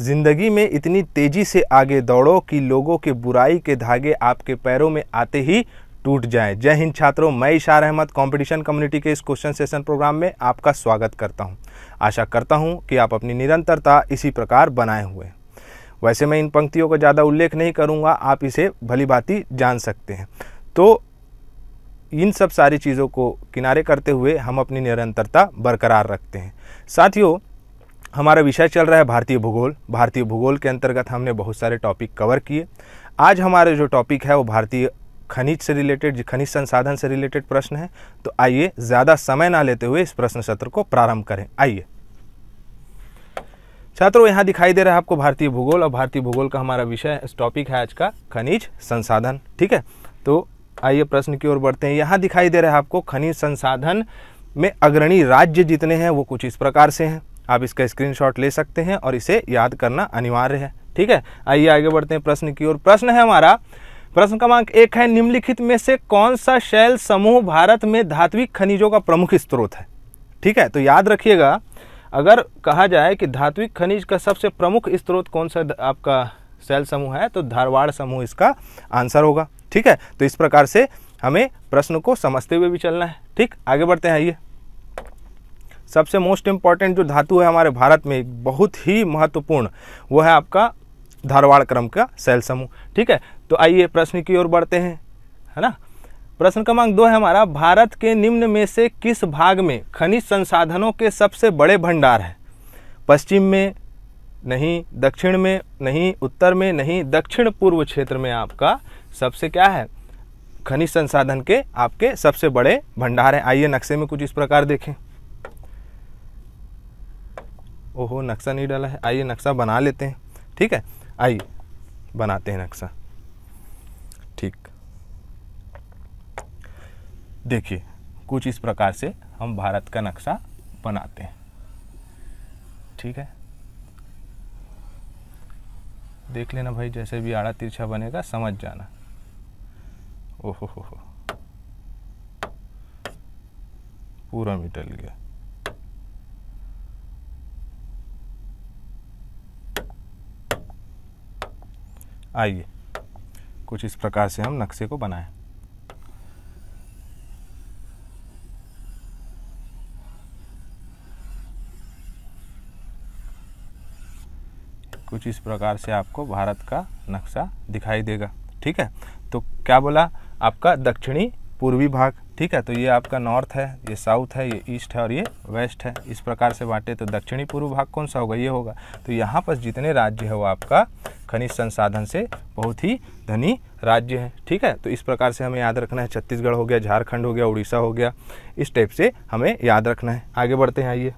ज़िंदगी में इतनी तेज़ी से आगे दौड़ो कि लोगों के बुराई के धागे आपके पैरों में आते ही टूट जाएं जय हिंद छात्रों मैं इशार अहमद कंपटीशन कम्युनिटी के इस क्वेश्चन सेशन प्रोग्राम में आपका स्वागत करता हूं। आशा करता हूं कि आप अपनी निरंतरता इसी प्रकार बनाए हुए वैसे मैं इन पंक्तियों का ज़्यादा उल्लेख नहीं करूँगा आप इसे भली भांति जान सकते हैं तो इन सब सारी चीज़ों को किनारे करते हुए हम अपनी निरंतरता बरकरार रखते हैं साथियों हमारा विषय चल रहा है भारतीय भूगोल भारतीय भूगोल के अंतर्गत हमने बहुत सारे टॉपिक कवर किए आज हमारा जो टॉपिक है वो भारतीय खनिज से रिलेटेड खनिज संसाधन से रिलेटेड प्रश्न है तो आइए ज़्यादा समय ना लेते हुए इस प्रश्न सत्र को प्रारंभ करें आइए छात्रों यहाँ दिखाई दे रहा है आपको भारतीय भूगोल और भारतीय भूगोल का हमारा विषय टॉपिक है आज का खनिज संसाधन ठीक है तो आइए प्रश्न की ओर बढ़ते हैं यहाँ दिखाई दे रहा है आपको खनिज संसाधन में अग्रणी राज्य जितने हैं वो कुछ इस प्रकार से हैं आप इसका स्क्रीनशॉट ले सकते हैं और इसे याद करना अनिवार्य है ठीक है आइए आगे बढ़ते हैं प्रश्न की ओर प्रश्न है हमारा प्रश्न क्रमांक एक है निम्नलिखित में से कौन सा शैल समूह भारत में धात्विक खनिजों का प्रमुख स्रोत है ठीक है तो याद रखिएगा अगर कहा जाए कि धात्विक खनिज का सबसे प्रमुख स्रोत कौन सा आपका शैल समूह है तो धारवाड़ समूह इसका आंसर होगा ठीक है तो इस प्रकार से हमें प्रश्न को समझते हुए भी चलना है ठीक आगे बढ़ते हैं आइए सबसे मोस्ट इम्पॉर्टेंट जो धातु है हमारे भारत में बहुत ही महत्वपूर्ण वो है आपका धारवाड़ क्रम का सेल समूह ठीक है तो आइए प्रश्न की ओर बढ़ते हैं है ना प्रश्न क्रमांक दो है हमारा भारत के निम्न में से किस भाग में खनिज संसाधनों के सबसे बड़े भंडार हैं पश्चिम में नहीं दक्षिण में नहीं उत्तर में नहीं दक्षिण पूर्व क्षेत्र में आपका सबसे क्या है खनिज संसाधन के आपके सबसे बड़े भंडार हैं आइए नक्शे में कुछ इस प्रकार देखें ओहो नक्शा नहीं डाला है आइए नक्शा बना लेते हैं ठीक है आइए बनाते हैं नक्शा ठीक देखिए कुछ इस प्रकार से हम भारत का नक्शा बनाते हैं ठीक है देख लेना भाई जैसे भी आड़ा तिरछा बनेगा समझ जाना ओहो हो पूरा मिटल गया आइए कुछ इस प्रकार से हम नक्शे को बनाएं कुछ इस प्रकार से आपको भारत का नक्शा दिखाई देगा ठीक है तो क्या बोला आपका दक्षिणी पूर्वी भाग ठीक है तो ये आपका नॉर्थ है ये साउथ है ये ईस्ट है और ये वेस्ट है इस प्रकार से बांटे तो दक्षिणी पूर्व भाग कौन सा होगा ये होगा तो यहाँ पर जितने राज्य है वो आपका खनिज संसाधन से बहुत ही धनी राज्य है ठीक है तो इस प्रकार से हमें याद रखना है छत्तीसगढ़ हो गया झारखंड हो गया उड़ीसा हो गया इस टाइप से हमें याद रखना है आगे बढ़ते हैं आइए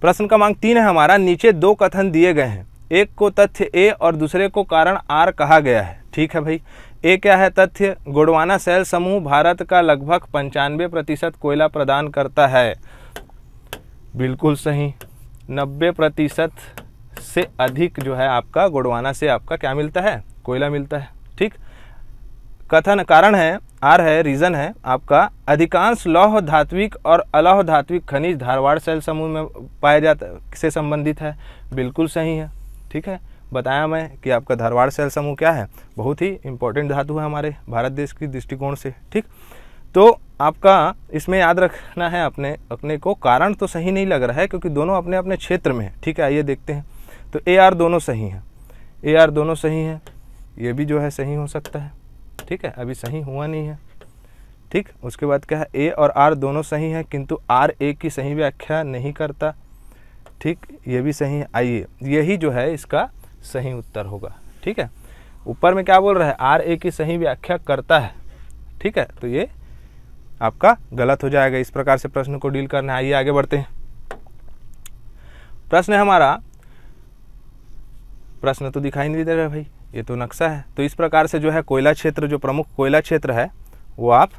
प्रश्न क्रमांक तीन है हमारा नीचे दो कथन दिए गए हैं एक को तथ्य ए और दूसरे को कारण आर कहा गया है ठीक है भाई ए क्या है तथ्य गोडवाना सेल समूह भारत का लगभग पंचानवे प्रतिशत कोयला प्रदान करता है बिल्कुल सही नब्बे प्रतिशत से अधिक जो है आपका गोडवाना से आपका क्या मिलता है कोयला मिलता है ठीक कथन कारण है आर है रीज़न है आपका अधिकांश लौह धात्विक और अलौह धात्विक खनिज धारवाड़ सेल समूह में पाया जाता से संबंधित है बिल्कुल सही है ठीक है बताया मैं कि आपका धारवाड़ सेल समूह क्या है बहुत ही इंपॉर्टेंट धातु है हमारे भारत देश की दृष्टिकोण से ठीक तो आपका इसमें याद रखना है अपने अपने को कारण तो सही नहीं लग रहा है क्योंकि दोनों अपने अपने क्षेत्र में है ठीक है आइए देखते हैं तो ए आर दोनों सही हैं ए आर दोनों सही हैं ये भी जो है सही हो सकता है ठीक है अभी सही हुआ नहीं है ठीक उसके बाद क्या है ए और आर दोनों सही हैं किंतु आर ए की सही व्याख्या नहीं करता ठीक ये भी सही है आइए यही जो है इसका सही उत्तर होगा ठीक है ऊपर में क्या बोल रहा है आर ए की सही व्याख्या करता है ठीक है तो ये आपका गलत हो जाएगा इस प्रकार से प्रश्न को डील करना आइए आगे बढ़ते हैं प्रश्न है हमारा प्रश्न तो दिखाई नहीं दे रहा भाई ये तो नक्शा है तो इस प्रकार से जो है कोयला क्षेत्र जो प्रमुख कोयला क्षेत्र है वो आप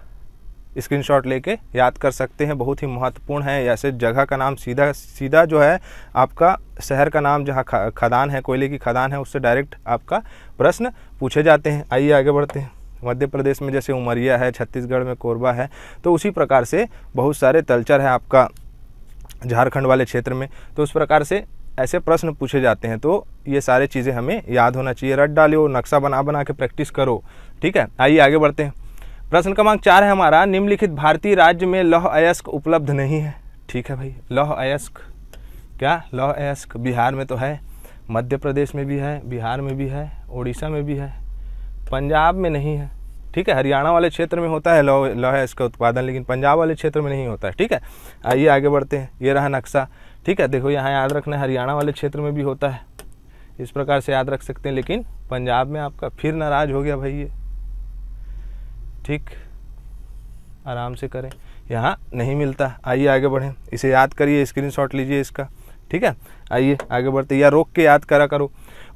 स्क्रीनशॉट लेके याद कर सकते हैं बहुत ही महत्वपूर्ण है ऐसे जगह का नाम सीधा सीधा जो है आपका शहर का नाम जहाँ खदान है कोयले की खदान है उससे डायरेक्ट आपका प्रश्न पूछे जाते हैं आइए आगे बढ़ते हैं मध्य प्रदेश में जैसे उमरिया है छत्तीसगढ़ में कोरबा है तो उसी प्रकार से बहुत सारे तलचर है आपका झारखंड वाले क्षेत्र में तो उस प्रकार से ऐसे प्रश्न पूछे जाते हैं तो ये सारे चीज़ें हमें याद होना चाहिए रट डालो नक्शा बना बना के प्रैक्टिस करो ठीक है आइए आगे बढ़ते हैं प्रश्न क्रमांक चार है हमारा निम्नलिखित भारतीय राज्य में लौह अयस्क उपलब्ध नहीं है ठीक है भाई लौह अयस्क क्या लौह अयस्क बिहार में तो है मध्य प्रदेश में भी है बिहार में भी है उड़ीसा में भी है पंजाब में नहीं है ठीक है हरियाणा वाले क्षेत्र में होता है लौह लौह अयस्क उत्पादन लेकिन पंजाब वाले क्षेत्र में नहीं होता है ठीक है आइए आगे बढ़ते हैं ये रहा नक्शा ठीक है देखो यहाँ याद रखना है हरियाणा वाले क्षेत्र में भी होता है इस प्रकार से याद रख सकते हैं लेकिन पंजाब में आपका फिर नाराज हो गया भाई ये ठीक आराम से करें यहाँ नहीं मिलता आइए आगे बढ़ें इसे याद करिए स्क्रीनशॉट लीजिए इसका ठीक है आइए आगे बढ़ते या रोक के याद करा करो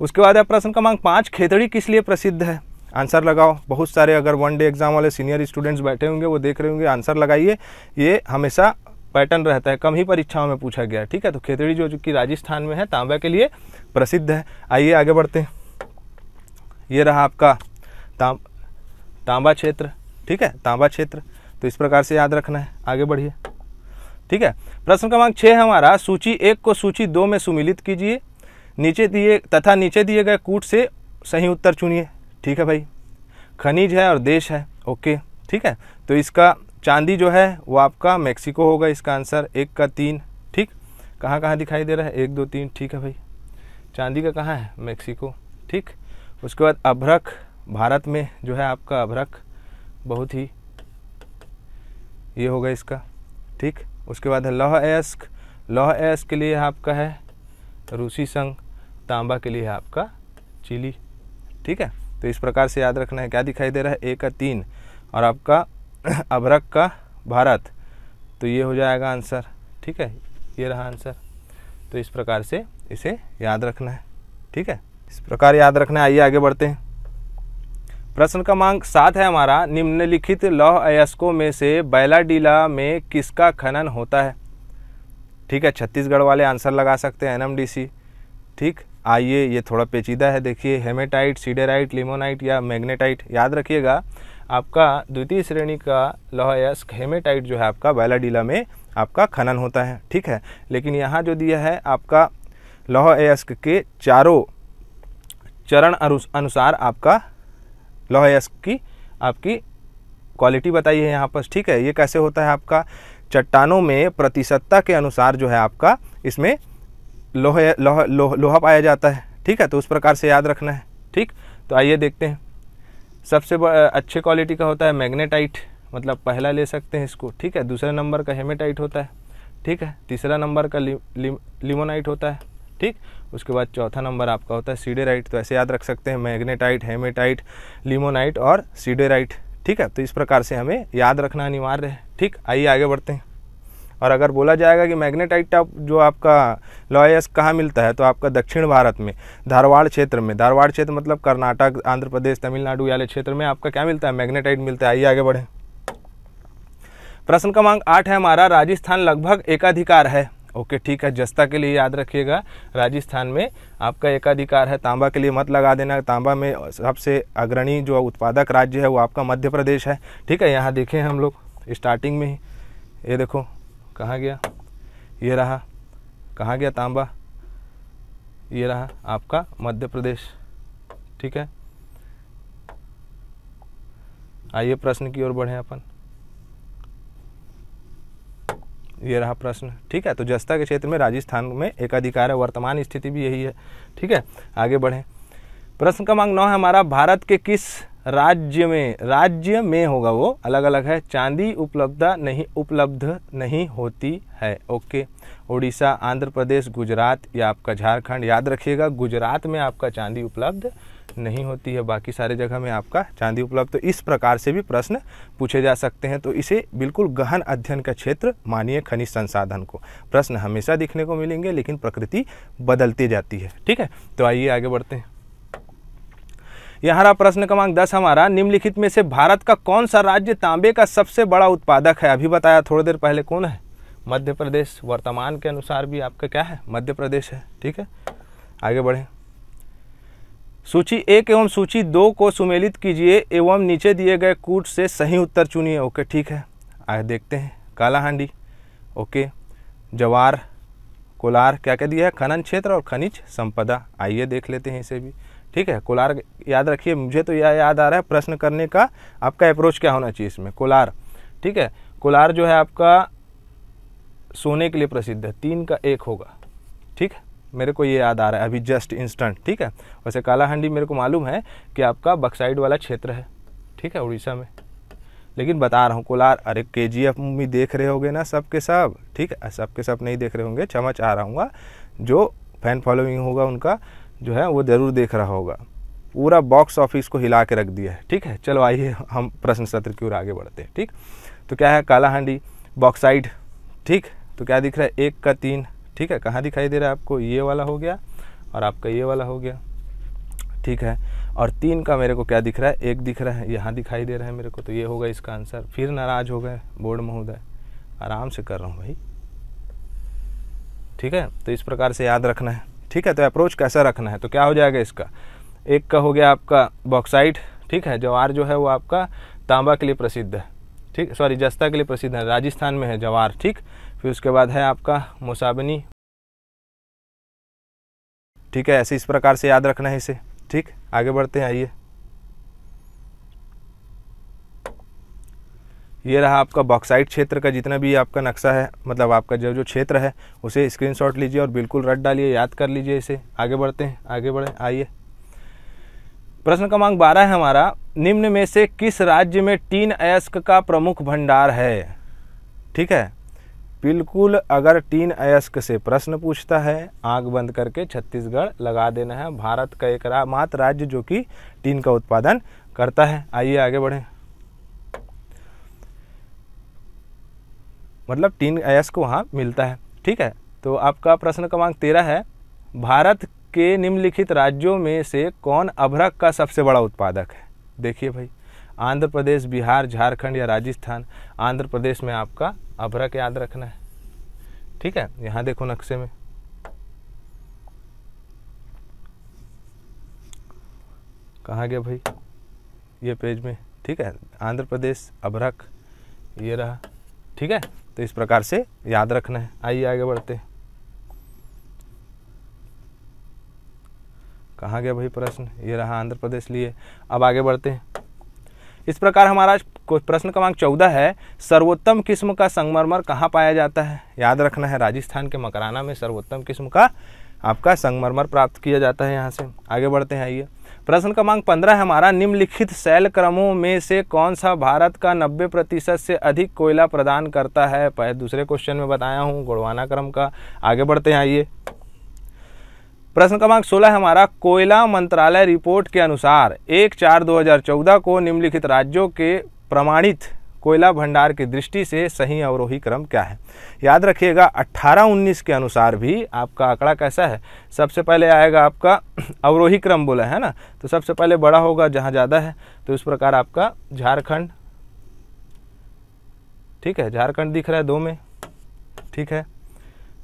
उसके बाद है प्रश्न क्रमांक पाँच खेतड़ी किस लिए प्रसिद्ध है आंसर लगाओ बहुत सारे अगर वन डे एग्जाम वाले सीनियर स्टूडेंट्स बैठे होंगे वो देख रहे होंगे आंसर लगाइए ये हमेशा पैटर्न रहता है कम ही परीक्षाओं में पूछा गया ठीक है तो खेतड़ी जो कि राजस्थान में है तांबा के लिए प्रसिद्ध है आइए आगे बढ़ते हैं ये रहा आपका तांबा क्षेत्र ठीक है तांबा क्षेत्र तो इस प्रकार से याद रखना है आगे बढ़िए ठीक है प्रश्न क्रमांक छः हमारा सूची एक को सूची दो में सुमिलित कीजिए नीचे दिए तथा नीचे दिए गए कूट से सही उत्तर चुनिए ठीक है भाई खनिज है और देश है ओके ठीक है तो इसका चांदी जो है वो आपका मेक्सिको होगा इसका आंसर एक का तीन ठीक कहाँ कहाँ दिखाई दे रहा है एक दो तीन ठीक है भाई चांदी का कहाँ है मेक्सिको ठीक उसके बाद अभ्रक भारत में जो है आपका अभ्रक बहुत ही ये होगा इसका ठीक उसके बाद है लौह एस्क लौह एस्क के लिए आपका है रूसी संघ तांबा के लिए आपका चिली ठीक है तो इस प्रकार से याद रखना है क्या दिखाई दे रहा है ए का तीन और आपका अभरक का भारत तो ये हो जाएगा आंसर ठीक है ये रहा आंसर तो इस प्रकार से इसे याद रखना है ठीक है इस प्रकार याद रखना है आइए आगे बढ़ते हैं प्रश्न क्रमांक सात है हमारा निम्नलिखित लौह अयस्कों में से बैलाडीला में किसका खनन होता है ठीक है छत्तीसगढ़ वाले आंसर लगा सकते हैं एनएमडीसी ठीक आइए ये थोड़ा पेचीदा है देखिए हेमेटाइट सीडेराइट लिमोनाइट या मैग्नेटाइट याद रखिएगा आपका द्वितीय श्रेणी का लौह अयस्क हेमेटाइट जो है आपका बैलाडीला में आपका खनन होता है ठीक है लेकिन यहाँ जो दिया है आपका लौह अयस्क के चारों चरण अनुसार आपका लौह यस्क की आपकी क्वालिटी बताइए यहाँ पर ठीक है ये कैसे होता है आपका चट्टानों में प्रतिशतता के अनुसार जो है आपका इसमें लोह लोह लोहा पाया जाता है ठीक है तो उस प्रकार से याद रखना है ठीक तो आइए देखते हैं सबसे अच्छे क्वालिटी का होता है मैग्नेटाइट मतलब पहला ले सकते हैं इसको ठीक है दूसरे नंबर का हेमेटाइट होता है ठीक है तीसरा नंबर का लि, लि, लिमोनाइट होता है ठीक उसके बाद चौथा नंबर आपका होता है सीडेराइट तो ऐसे याद रख सकते हैं मैग्नेटाइट हेमेटाइट लिमोनाइट और सीडेराइट ठीक है तो इस प्रकार से हमें याद रखना अनिवार्य है ठीक आइए आगे बढ़ते हैं और अगर बोला जाएगा कि मैग्नेटाइट आप जो आपका लॉयस कहाँ मिलता है तो आपका दक्षिण भारत में धारवाड़ क्षेत्र में धारवाड़ क्षेत्र मतलब कर्नाटक आंध्र प्रदेश तमिलनाडु वाले क्षेत्र में आपका क्या मिलता है मैग्नेटाइट मिलता है आइए आगे बढ़ें प्रश्न क्रमांक आठ है हमारा राजस्थान लगभग एकाधिकार है ओके ठीक है जस्ता के लिए याद रखिएगा राजस्थान में आपका एकाधिकार है तांबा के लिए मत लगा देना तांबा में सबसे अग्रणी जो उत्पादक राज्य है वो आपका मध्य प्रदेश है ठीक है यहाँ देखें हम लोग स्टार्टिंग में ही ये देखो कहाँ गया ये रहा कहाँ गया तांबा ये रहा आपका मध्य प्रदेश ठीक है आइए प्रश्न की ओर बढ़ें अपन ये रहा प्रश्न ठीक है तो जस्ता के क्षेत्र में राजस्थान में एकाधिकार है वर्तमान स्थिति भी यही है ठीक है आगे बढ़ें प्रश्न क्रमांक नौ है हमारा भारत के किस राज्य में राज्य में होगा वो अलग अलग है चांदी उपलब्धता नहीं उपलब्ध नहीं होती है ओके उड़ीसा आंध्र प्रदेश गुजरात या आपका झारखंड याद रखिएगा गुजरात में आपका चांदी उपलब्ध नहीं होती है बाकी सारे जगह में आपका चांदी उपलब्ध तो इस प्रकार से भी प्रश्न पूछे जा सकते हैं तो इसे बिल्कुल गहन अध्ययन का क्षेत्र मानिए खनिज संसाधन को प्रश्न हमेशा दिखने को मिलेंगे लेकिन प्रकृति बदलती जाती है ठीक है तो आइए आगे बढ़ते हैं यहाँ प्रश्न क्रमांक दस हमारा निम्नलिखित में से भारत का कौन सा राज्य तांबे का सबसे बड़ा उत्पादक है अभी बताया थोड़ी देर पहले कौन है मध्य प्रदेश वर्तमान के अनुसार भी आपका क्या है मध्य प्रदेश है ठीक है आगे बढ़ें सूची एक एवं सूची दो को सुमेलित कीजिए एवं नीचे दिए गए कूट से सही उत्तर चुनिए ओके ठीक है आए देखते हैं काला हांडी ओके जवार कोलार क्या क्या दिया है खनन क्षेत्र और खनिज संपदा आइए देख लेते हैं इसे भी ठीक है कोलार याद रखिए मुझे तो यह याद आ रहा है प्रश्न करने का आपका अप्रोच क्या होना चाहिए इसमें कोलार ठीक है कोलार जो है आपका सोने के लिए प्रसिद्ध है तीन का एक होगा ठीक है मेरे को ये याद आ रहा है अभी जस्ट इंस्टेंट ठीक है वैसे काला मेरे को मालूम है कि आपका बक्साइड वाला क्षेत्र है ठीक है उड़ीसा में लेकिन बता रहा हूँ कोलार अरे के जी एफ मूवी देख रहे होगे ना सब के सब ठीक है सबके सब नहीं देख रहे होंगे क्षमा चाह रहा हूँ जो फैन फॉलोइंग होगा उनका जो है वो ज़रूर देख रहा होगा पूरा बॉक्स ऑफिस को हिला के रख दिया है ठीक है चलो आइए हम प्रश्न सत्र की ओर आगे बढ़ते हैं ठीक तो क्या है काला हांडी बॉक्साइड ठीक तो क्या दिख रहा है एक का तीन ठीक है कहाँ दिखाई दे रहा है आपको ये वाला हो गया और आपका ये वाला हो गया ठीक है और तीन का मेरे को क्या दिख रहा है एक दिख रहा है यहाँ दिखाई दे रहा है मेरे को तो ये होगा इसका आंसर फिर नाराज हो गए बोर्ड महोदय आराम से कर रहा हूँ भाई ठीक है तो इस प्रकार से याद रखना है ठीक है तो अप्रोच कैसा रखना है तो क्या हो जाएगा इसका एक का हो गया आपका बॉक्साइट ठीक है जवार जो है वो आपका तांबा के लिए प्रसिद्ध है ठीक सॉरी जस्ता के लिए प्रसिद्ध है राजस्थान में है जवार ठीक फिर उसके बाद है आपका मुसाबनी ठीक है ऐसे इस प्रकार से याद रखना है इसे ठीक आगे बढ़ते हैं आइए ये रहा आपका बॉक्साइट क्षेत्र का जितना भी आपका नक्शा है मतलब आपका जो जो क्षेत्र है उसे स्क्रीनशॉट लीजिए और बिल्कुल रट डालिए याद कर लीजिए इसे आगे बढ़ते हैं आगे बढ़े आइए प्रश्न क्रमांक बारह है हमारा निम्न में से किस राज्य में टीन अयस्क का प्रमुख भंडार है ठीक है बिल्कुल अगर तीन अयस्क से प्रश्न पूछता है आंख बंद करके छत्तीसगढ़ लगा देना है भारत का एक रा, मात्र राज्य जो कि टीन का उत्पादन करता है आइए आगे बढ़े मतलब टीन अयस्क वहां मिलता है ठीक है तो आपका प्रश्न क्रमांक तेरह है भारत के निम्नलिखित राज्यों में से कौन अभ्रक का सबसे बड़ा उत्पादक है देखिए भाई आंध्र प्रदेश बिहार झारखंड या राजस्थान आंध्र प्रदेश में आपका अभ्रक याद रखना है ठीक है यहाँ देखो नक्शे में कहाँ गया भाई ये पेज में ठीक है आंध्र प्रदेश अभ्रक ये रहा ठीक है तो इस प्रकार से याद रखना है आइए आगे बढ़ते कहाँ गया भाई प्रश्न ये रहा आंध्र प्रदेश लिए अब आगे बढ़ते हैं इस प्रकार हमारा प्रश्न क्रमांक चौदह है सर्वोत्तम किस्म का संगमरमर कहाँ पाया जाता है याद रखना है राजस्थान के मकराना में सर्वोत्तम किस्म का आपका संगमरमर प्राप्त किया जाता है यहाँ से आगे बढ़ते हैं आइए प्रश्न क्रमांक पंद्रह हमारा निम्नलिखित शैल क्रमों में से कौन सा भारत का नब्बे प्रतिशत से अधिक कोयला प्रदान करता है पहले दूसरे क्वेश्चन में बताया हूँ गुड़वाना क्रम का आगे बढ़ते हैं आइए प्रश्न क्रमांक सोलह हमारा कोयला मंत्रालय रिपोर्ट के अनुसार एक चार 2014 को निम्नलिखित राज्यों के प्रमाणित कोयला भंडार की दृष्टि से सही अवरोही क्रम क्या है याद रखिएगा 18-19 के अनुसार भी आपका आंकड़ा कैसा है सबसे पहले आएगा आपका अवरोही क्रम बोला है ना तो सबसे पहले बड़ा होगा जहाँ ज़्यादा है तो इस प्रकार आपका झारखंड ठीक है झारखंड दिख रहा है दो में ठीक है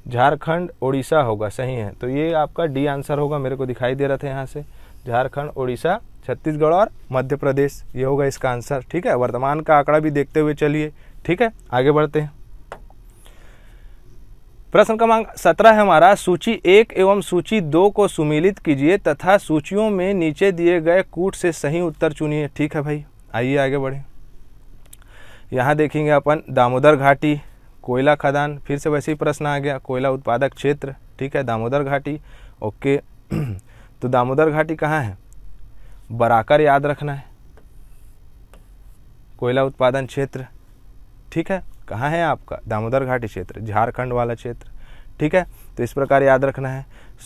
झारखंड उड़ीसा होगा सही है तो ये आपका डी आंसर होगा मेरे को दिखाई दे रहा था यहाँ से झारखंड उड़ीसा छत्तीसगढ़ और मध्य प्रदेश ये होगा इसका आंसर ठीक है वर्तमान का आंकड़ा भी देखते हुए चलिए ठीक है आगे बढ़ते हैं प्रश्न क्रमांक सत्रह है हमारा सूची एक एवं सूची दो को सुमिलित कीजिए तथा सूचियों में नीचे दिए गए कूट से सही उत्तर चुनिए ठीक है भाई आइए आगे बढ़ें यहाँ देखेंगे अपन दामोदर घाटी कोयला खदान फिर से वैसे ही प्रश्न आ गया कोयला उत्पादक क्षेत्र ठीक है दामोदर घाटी ओके तो दामोदर घाटी कहाँ है बराकर याद रखना है कोयला उत्पादन क्षेत्र ठीक है कहाँ है आपका दामोदर घाटी क्षेत्र झारखंड वाला क्षेत्र ठीक है तो इस प्रकार याद रखना है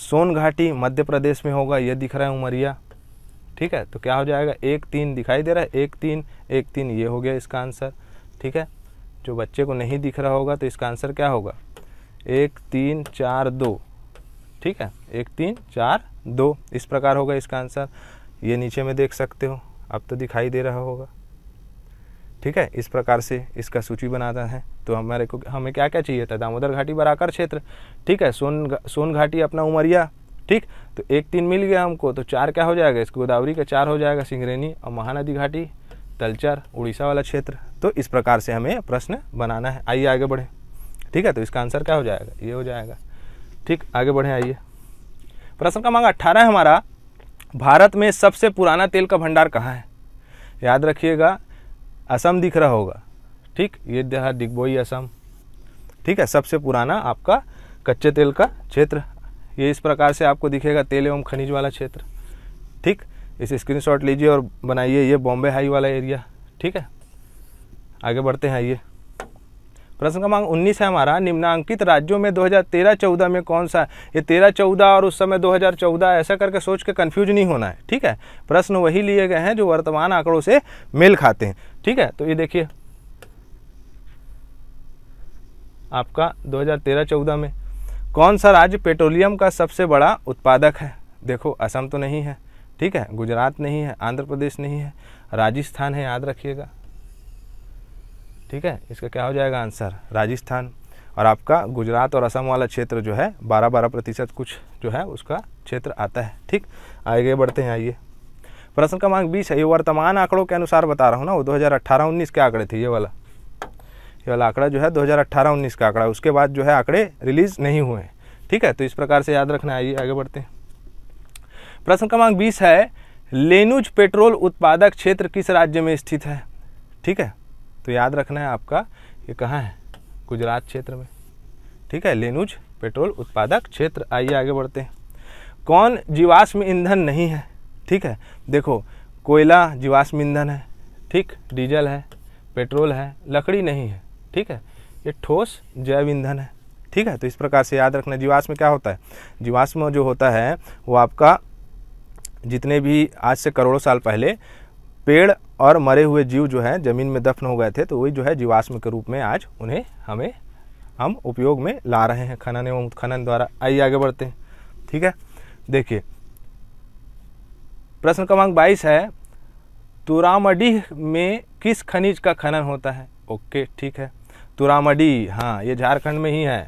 सोन घाटी मध्य प्रदेश में होगा ये दिख रहा है उमरिया ठीक है तो क्या हो जाएगा एक तीन दिखाई दे रहा है एक तीन एक तीन ये हो गया इसका आंसर ठीक है जो बच्चे को नहीं दिख रहा होगा तो इसका आंसर क्या होगा एक तीन चार दो ठीक है एक तीन चार दो इस प्रकार होगा इसका आंसर ये नीचे में देख सकते हो अब तो दिखाई दे रहा होगा ठीक है इस प्रकार से इसका सूची बनाता है तो हमारे को हमें क्या क्या चाहिए था दामोदर घाटी बराकर क्षेत्र ठीक है सोन सोन घाटी अपना उमरिया ठीक तो एक तीन मिल गया हमको तो चार क्या हो जाएगा इसको गोदावरी का चार हो जाएगा सिंगरेनी और महानदी घाटी तलचर उड़ीसा वाला क्षेत्र तो इस प्रकार से हमें प्रश्न बनाना है आइए आगे बढ़ें ठीक है तो इसका आंसर क्या हो जाएगा ये हो जाएगा ठीक आगे बढ़ें आइए प्रश्न का मांग अट्ठारह है हमारा भारत में सबसे पुराना तेल का भंडार कहाँ है याद रखिएगा असम दिख रहा होगा ठीक ये देहा दिग्बोई असम ठीक है सबसे पुराना आपका कच्चे तेल का क्षेत्र ये इस प्रकार से आपको दिखेगा तेल एवं खनिज वाला क्षेत्र ठीक इसे स्क्रीनशॉट लीजिए और बनाइए ये बॉम्बे हाई वाला एरिया ठीक है आगे बढ़ते हैं आइए प्रश्न क्रमांक 19 है हमारा निम्नांकित राज्यों में 2013-14 में कौन सा ये 13-14 और उस समय 2014 ऐसा करके सोच के कंफ्यूज नहीं होना है ठीक है प्रश्न वही लिए गए हैं जो वर्तमान आंकड़ों से मेल खाते हैं ठीक है तो ये देखिए आपका 2013-14 में कौन सा राज्य पेट्रोलियम का सबसे बड़ा उत्पादक है देखो असम तो नहीं है ठीक है गुजरात नहीं है आंध्र प्रदेश नहीं है राजस्थान है याद रखिएगा ठीक है इसका क्या हो जाएगा आंसर राजस्थान और आपका गुजरात और असम वाला क्षेत्र जो है बारह बारह प्रतिशत कुछ जो है उसका क्षेत्र आता है ठीक आगे बढ़ते हैं आइए प्रश्न क्रमांक बीस है ये वर्तमान आंकड़ों के अनुसार बता रहा हूँ ना वो 2018-19 के आंकड़े थे ये वाला ये वाला आंकड़ा जो है 2018-19 का आंकड़ा उसके बाद जो है आंकड़े रिलीज़ नहीं हुए ठीक है तो इस प्रकार से याद रखना आइए आगे बढ़ते हैं प्रश्न क्रमांक बीस है लेनुज पेट्रोल उत्पादक क्षेत्र किस राज्य में स्थित है ठीक है तो याद रखना है आपका ये कहाँ है गुजरात क्षेत्र में ठीक है लेनुज पेट्रोल उत्पादक क्षेत्र आइए आगे बढ़ते हैं कौन जीवाश्म ईंधन नहीं है ठीक है देखो कोयला जीवाश्म ईंधन है ठीक डीजल है पेट्रोल है लकड़ी नहीं है ठीक है ये ठोस जैव ईंधन है ठीक है तो इस प्रकार से याद रखना जीवाश्म क्या होता है जीवाश्म जो होता है वो आपका जितने भी आज से करोड़ों साल पहले पेड़ और मरे हुए जीव जो हैं ज़मीन में दफन हो गए थे तो वही जो है जीवाश्म के रूप में आज उन्हें हमें हम उपयोग में ला रहे हैं खनन एवं उत्खनन द्वारा आइए आगे बढ़ते हैं ठीक है देखिए प्रश्न क्रमांक 22 है तुरामडीह में किस खनिज का खनन होता है ओके ठीक है तुरामडी हाँ ये झारखंड में ही है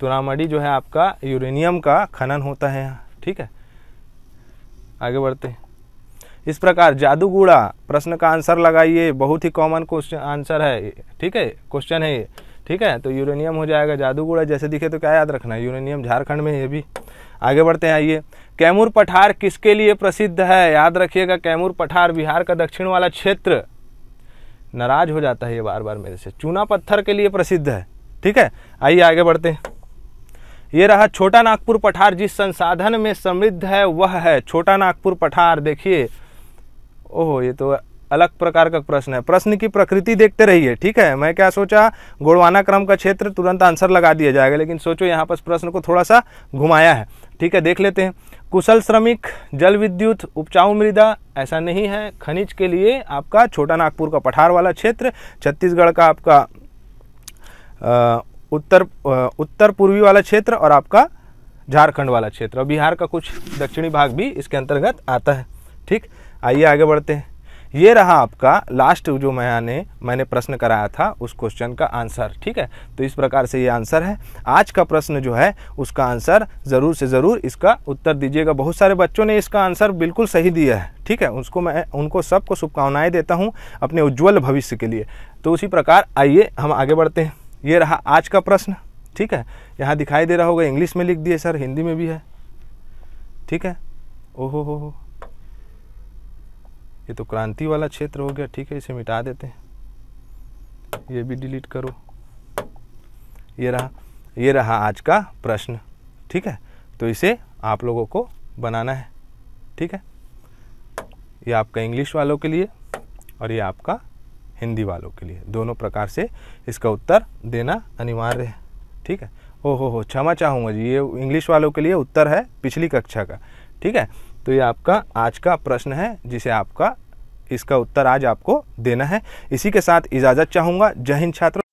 तुरामडी जो है आपका यूरेनियम का खनन होता है ठीक है आगे बढ़ते हैं इस प्रकार जादूगुड़ा प्रश्न का आंसर लगाइए बहुत ही कॉमन क्वेश्चन आंसर है ठीक है क्वेश्चन है ये ठीक है तो यूरेनियम हो जाएगा जादूगूड़ा जैसे दिखे तो क्या याद रखना है यूरेनियम झारखंड में ये भी आगे बढ़ते हैं आइए कैमूर पठार किसके लिए प्रसिद्ध है याद रखिएगा कैमूर पठार बिहार का दक्षिण वाला क्षेत्र नाराज हो जाता है ये बार बार मेरे से चूना पत्थर के लिए प्रसिद्ध है ठीक है आइए आगे बढ़ते हैं ये रहा छोटा नागपुर पठार जिस संसाधन में समृद्ध है वह है छोटा नागपुर पठार देखिए ओहो ये तो अलग प्रकार का प्रश्न है प्रश्न की प्रकृति देखते रहिए ठीक है मैं क्या सोचा गोड़वाना क्रम का क्षेत्र तुरंत आंसर लगा दिया जाएगा लेकिन सोचो यहाँ पर प्रश्न को थोड़ा सा घुमाया है ठीक है देख लेते हैं कुशल श्रमिक जल विद्युत उपचाऊ मृदा ऐसा नहीं है खनिज के लिए आपका छोटा नागपुर का पठार वाला क्षेत्र छत्तीसगढ़ का आपका उत्तर उत्तर पूर्वी वाला क्षेत्र और आपका झारखंड वाला क्षेत्र और बिहार का कुछ दक्षिणी भाग भी इसके अंतर्गत आता है ठीक आइए आगे बढ़ते हैं ये रहा आपका लास्ट जो मैंने मैंने प्रश्न कराया था उस क्वेश्चन का आंसर ठीक है तो इस प्रकार से ये आंसर है आज का प्रश्न जो है उसका आंसर ज़रूर से ज़रूर इसका उत्तर दीजिएगा बहुत सारे बच्चों ने इसका आंसर बिल्कुल सही दिया है ठीक है उसको मैं उनको सबको शुभकामनाएँ देता हूँ अपने उज्ज्वल भविष्य के लिए तो उसी प्रकार आइए हम आगे बढ़ते हैं ये रहा आज का प्रश्न ठीक है यहाँ दिखाई दे रहा होगा इंग्लिश में लिख दिए सर हिंदी में भी है ठीक है ओहो हो हो ये तो क्रांति वाला क्षेत्र हो गया ठीक है इसे मिटा देते हैं ये भी डिलीट करो ये रहा ये रहा आज का प्रश्न ठीक है तो इसे आप लोगों को बनाना है ठीक है ये आपका इंग्लिश वालों के लिए और ये आपका हिंदी वालों के लिए दोनों प्रकार से इसका उत्तर देना अनिवार्य है ठीक है ओ हो हो क्षमा चाहूँगा जी ये इंग्लिश वालों के लिए उत्तर है पिछली कक्षा का ठीक है तो ये आपका आज का प्रश्न है जिसे आपका इसका उत्तर आज आपको देना है इसी के साथ इजाज़त चाहूँगा जय हिंद छात्र